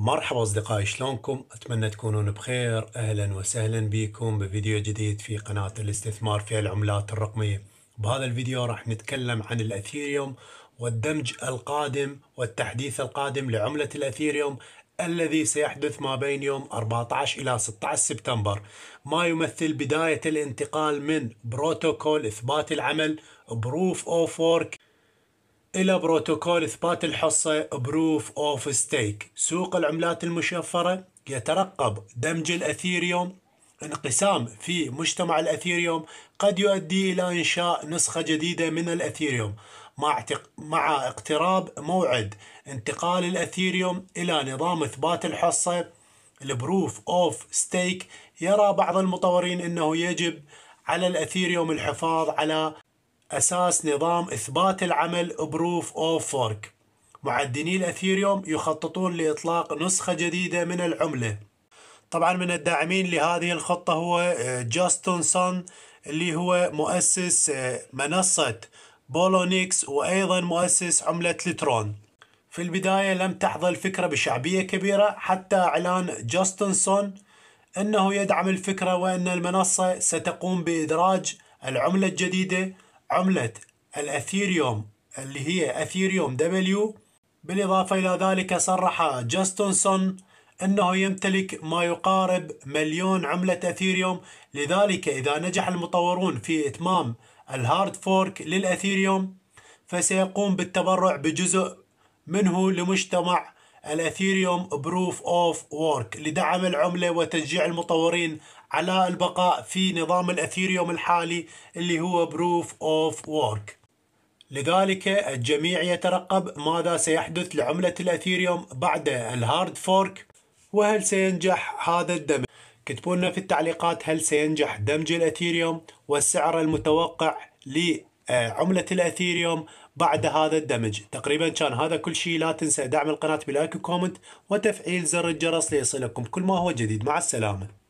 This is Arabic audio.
مرحبا أصدقائي شلونكم؟ أتمنى تكونون بخير أهلا وسهلا بكم بفيديو جديد في قناة الاستثمار في العملات الرقمية بهذا الفيديو راح نتكلم عن الأثيريوم والدمج القادم والتحديث القادم لعملة الأثيريوم الذي سيحدث ما بين يوم 14 إلى 16 سبتمبر ما يمثل بداية الانتقال من بروتوكول إثبات العمل بروف أوف ورك إلى بروتوكول إثبات الحصة بروف أوف ستيك سوق العملات المشفرة يترقب دمج الأثيريوم انقسام في مجتمع الأثيريوم قد يؤدي إلى إنشاء نسخة جديدة من الأثيريوم مع مع اقتراب موعد انتقال الأثيريوم إلى نظام إثبات الحصة البروف أوف ستيك يرى بعض المطورين أنه يجب على الأثيريوم الحفاظ على أساس نظام إثبات العمل بروف أوف فورك معدني الأثيريوم يخططون لإطلاق نسخة جديدة من العملة طبعا من الداعمين لهذه الخطة هو آه، جاستون سون اللي هو مؤسس آه، منصة بولونيكس وأيضا مؤسس عملة لترون في البداية لم تحظى الفكرة بشعبية كبيرة حتى إعلان جاستون سون أنه يدعم الفكرة وأن المنصة ستقوم بإدراج العملة الجديدة عملة الأثيريوم اللي هي أثيريوم دبليو بالإضافة إلى ذلك صرح جاستونسون أنه يمتلك ما يقارب مليون عملة أثيريوم لذلك إذا نجح المطورون في إتمام الهارد فورك للأثيريوم فسيقوم بالتبرع بجزء منه لمجتمع الأثيريوم بروف أوف وورك لدعم العملة وتشجيع المطورين على البقاء في نظام الأثيريوم الحالي اللي هو بروف أوف وورك لذلك الجميع يترقب ماذا سيحدث لعملة الأثيريوم بعد الهارد فورك وهل سينجح هذا الدمج كتبوا لنا في التعليقات هل سينجح دمج الأثيريوم والسعر المتوقع لعملة الأثيريوم بعد هذا الدمج تقريبا كان هذا كل شيء لا تنسى دعم القناة بلايك وكومنت وتفعيل زر الجرس ليصلكم كل ما هو جديد مع السلامة